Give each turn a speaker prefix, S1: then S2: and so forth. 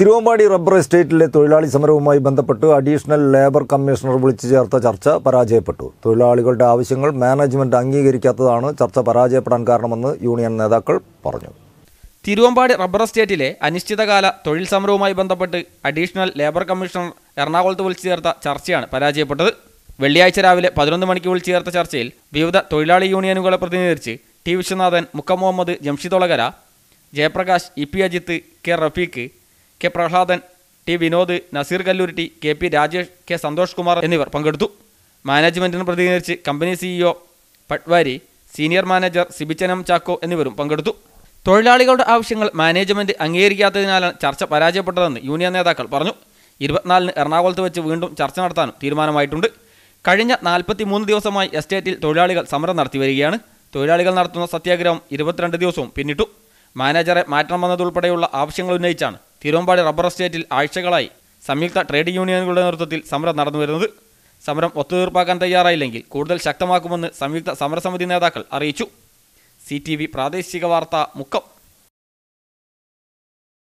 S1: Thiruvambady rubber എസ്റ്റേറ്റിലെ തൊഴിലാളി സമരവുമായി ബന്ധപ്പെട്ട് അഡീഷണൽ ലേബർ കമ്മീഷണർ വിളിച്ചു ചേർത്ത ചർച്ച പരാജയപ്പെട്ടു തൊഴിലാളികളുടെ ആവശ്യങ്ങൾ മാനേജ്മെന്റ് അംഗീകരിക്കാത്തതാണ് ചർച്ച പരാജയപ്പെടാൻ കാരണമെന്ന് യൂണിയൻ നേതാക്കൾ പറഞ്ഞു
S2: തിരുവമ്പാടി റബ്ബർ എസ്റ്റേറ്റിലെ അനിശ്ചിതകാല തൊഴിൽ സമരവുമായി ബന്ധപ്പെട്ട് അഡീഷണൽ ലേബർ കമ്മീഷണർ എറണാകുളത്ത് വിളിച്ചു ചേർത്ത ചർച്ചയാണ് പരാജയപ്പെട്ടത് വെള്ളിയാഴ്ച രാവിലെ പതിനൊന്ന് മണിക്ക് വിളിച്ചു ചേർത്ത ചർച്ചയിൽ വിവിധ തൊഴിലാളി യൂണിയനുകളെ പ്രതിനിധീകരിച്ച് T Viswanathan Mukkam Muhammad Jamshid Olakara Jayaprakash E P Ajith K Rafeeq K Prahladan T Vinod Naseer Kalluritty K P Rajesh K Santhosh Kumar എന്നിവർ പങ്കെടുത്തു മാനേജ്മെൻറ്റിന് പ്രതികരിച്ച് company CEO e Patwari senior manager സിബിച്ചനം ചാക്കോ എന്നിവരും പങ്കെടുത്തു തൊഴിലാളികളുടെ ആവശ്യങ്ങൾ മാനേജ്മെൻറ്റ് അംഗീകരിക്കാത്തതിനാലാണ് ചർച്ച പരാജയപ്പെട്ടതെന്ന് യൂണിയൻ നേതാക്കൾ പറഞ്ഞു ഇരുപത്തിനാലിന് എറണാകുളത്ത് വെച്ച് വീണ്ടും ചർച്ച നടത്താനും തീരുമാനമായിട്ടുണ്ട് കഴിഞ്ഞ നാൽപ്പത്തി മൂന്ന് ദിവസമായി എസ്റ്റേറ്റിൽ തൊഴിലാളികൾ സമരം നടത്തി വരികയാണ് തൊഴിലാളികൾ നടത്തുന്ന സത്യാഗ്രഹം ഇരുപത്തിരണ്ട് ദിവസവും പിന്നിട്ടു മാനേജറെ മാറ്റണമെന്നതുൾപ്പെടെയുള്ള ആവശ്യങ്ങൾ ഉന്നയിച്ചാണ് തിരുവമ്പാടി റബ്ബർ എസ്റ്റേറ്റിൽ ആഴ്ചകളായി സംയുക്ത ട്രേഡ് യൂണിയനുകളുടെ നേതൃത്വത്തിൽ സമരം നടന്നു വരുന്നത് സമരം ഒത്തുതീർപ്പാക്കാൻ തയ്യാറായില്ലെങ്കിൽ കൂടുതൽ ശക്തമാക്കുമെന്ന് സംയുക്ത സമരസമിതി നേതാക്കൾ അറിയിച്ചു സി പ്രാദേശിക വാർത്ത മുക്കം